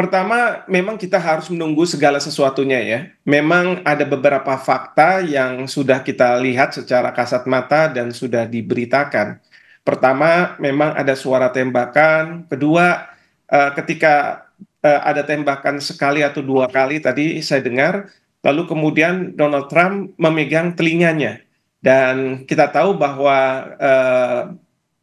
Pertama, memang kita harus menunggu segala sesuatunya ya. Memang ada beberapa fakta yang sudah kita lihat secara kasat mata dan sudah diberitakan. Pertama, memang ada suara tembakan. Kedua, eh, ketika eh, ada tembakan sekali atau dua kali tadi saya dengar, lalu kemudian Donald Trump memegang telinganya. Dan kita tahu bahwa eh,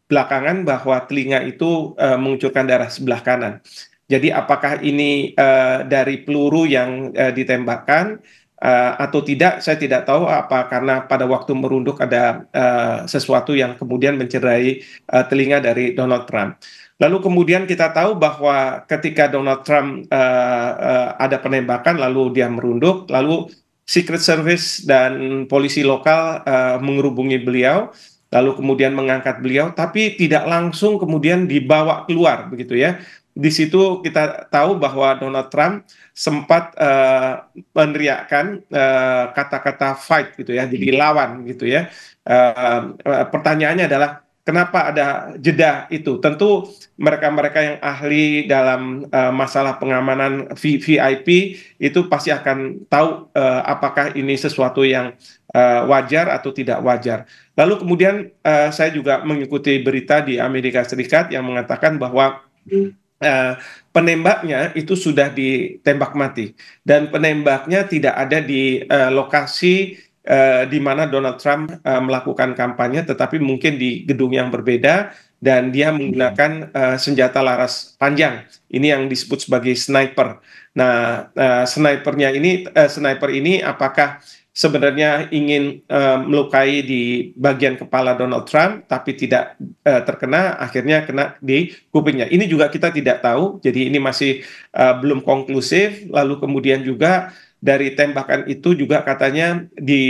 belakangan bahwa telinga itu mengucurkan darah sebelah kanan. Jadi apakah ini uh, dari peluru yang uh, ditembakkan uh, atau tidak saya tidak tahu apa karena pada waktu merunduk ada uh, sesuatu yang kemudian mencederai uh, telinga dari Donald Trump. Lalu kemudian kita tahu bahwa ketika Donald Trump uh, uh, ada penembakan lalu dia merunduk lalu Secret Service dan polisi lokal uh, mengerubungi beliau lalu kemudian mengangkat beliau tapi tidak langsung kemudian dibawa keluar begitu ya di situ kita tahu bahwa Donald Trump sempat uh, meneriakkan kata eh, kata-kata fight gitu ya, jadi hmm. lawan gitu ya. Uh, pertanyaannya adalah kenapa ada jeda itu? Tentu mereka-mereka yang ahli dalam uh, masalah pengamanan VIP itu pasti akan tahu uh, apakah ini sesuatu yang uh, wajar atau tidak wajar. Lalu kemudian uh, saya juga mengikuti berita di Amerika Serikat yang mengatakan bahwa hmm. Eh, penembaknya itu sudah ditembak mati dan penembaknya tidak ada di uh, lokasi uh, di mana Donald Trump uh, melakukan kampanye tetapi mungkin di gedung yang berbeda dan dia menggunakan uh, senjata laras panjang ini yang disebut sebagai sniper. Nah, uh, snipernya ini uh, sniper ini apakah sebenarnya ingin uh, melukai di bagian kepala Donald Trump tapi tidak uh, terkena akhirnya kena di kupingnya. Ini juga kita tidak tahu. Jadi ini masih uh, belum konklusif. Lalu kemudian juga dari tembakan itu juga katanya di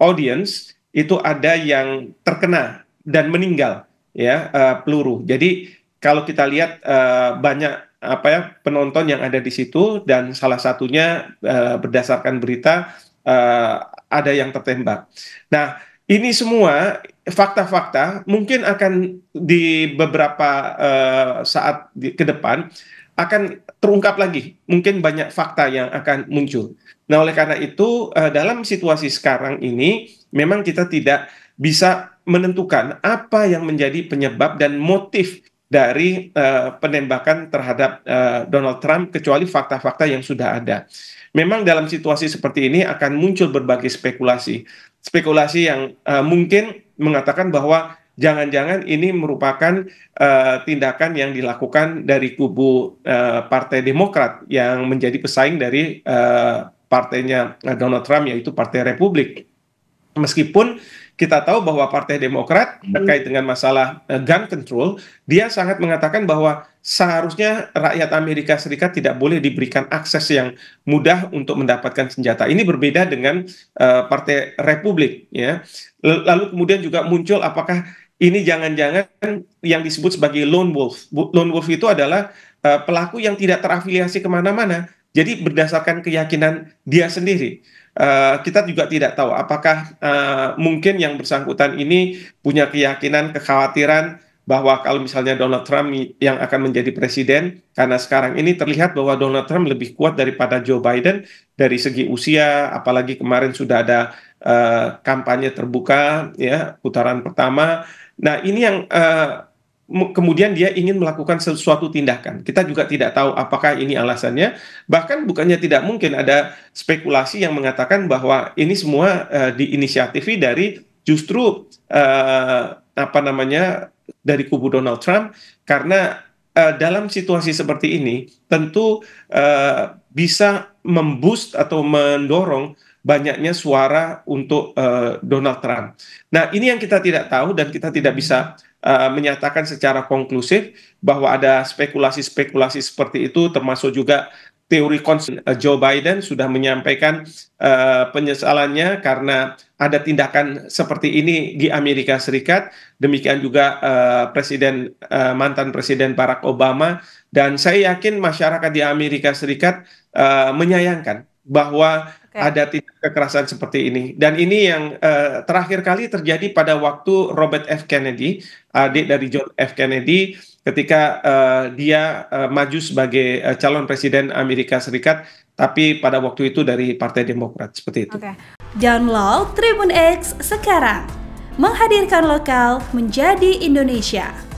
audience itu ada yang terkena dan meninggal ya uh, peluru. Jadi kalau kita lihat uh, banyak apa ya penonton yang ada di situ dan salah satunya uh, berdasarkan berita uh, ada yang tertembak. Nah, ini semua fakta-fakta mungkin akan di beberapa uh, saat di, ke depan akan terungkap lagi. Mungkin banyak fakta yang akan muncul. Nah, oleh karena itu uh, dalam situasi sekarang ini memang kita tidak bisa menentukan apa yang menjadi penyebab dan motif dari uh, penembakan terhadap uh, Donald Trump kecuali fakta-fakta yang sudah ada. Memang dalam situasi seperti ini akan muncul berbagai spekulasi. Spekulasi yang uh, mungkin mengatakan bahwa jangan-jangan ini merupakan uh, tindakan yang dilakukan dari kubu uh, Partai Demokrat yang menjadi pesaing dari uh, partainya Donald Trump yaitu Partai Republik. Meskipun kita tahu bahwa Partai Demokrat hmm. terkait dengan masalah eh, gun control, dia sangat mengatakan bahwa seharusnya rakyat Amerika Serikat tidak boleh diberikan akses yang mudah untuk mendapatkan senjata. Ini berbeda dengan uh, Partai Republik ya. Lalu kemudian juga muncul apakah ini jangan-jangan yang disebut sebagai lone wolf. Lone wolf itu adalah uh, pelaku yang tidak terafiliasi kemana-mana. Jadi berdasarkan keyakinan dia sendiri. Eh, kita juga tidak tahu apakah uh, mungkin yang bersangkutan ini punya keyakinan, kekhawatiran bahwa kalau misalnya Donald Trump yang akan menjadi presiden, karena sekarang ini terlihat bahwa Donald Trump lebih kuat daripada Joe Biden dari segi usia, apalagi kemarin sudah ada uh, kampanye terbuka, ya putaran pertama. Nah ini yang uh, kemudian dia ingin melakukan sesuatu tindakan. Kita juga tidak tahu apakah ini alasannya. Bahkan bukannya tidak mungkin ada spekulasi yang mengatakan bahwa ini semua uh, diinisiatifi dari justru uh, apa namanya dari kubu Donald Trump karena uh, dalam situasi seperti ini tentu uh, bisa memboost atau mendorong banyaknya suara untuk uh, Donald Trump. Nah, ini yang kita tidak tahu dan kita tidak bisa Eh, menyatakan secara konklusif bahwa ada spekulasi-spekulasi seperti itu termasuk juga teori eh, Joe Biden sudah menyampaikan uh, penyesalannya karena ada tindakan seperti ini di Amerika Serikat. Demikian juga uh, Presiden uh, mantan Presiden Barack Obama dan saya yakin masyarakat di Amerika Serikat uh, menyayangkan bahwa okay. ada tindak kekerasan seperti ini. Dan ini yang uh, terakhir kali terjadi pada waktu Robert F. Kennedy, adik dari John F. Kennedy, ketika uh, dia uh, maju sebagai uh, calon presiden Amerika Serikat, tapi pada waktu itu dari Partai Demokrat seperti itu. Okay. Download Tribun X sekarang, menghadirkan lokal menjadi Indonesia.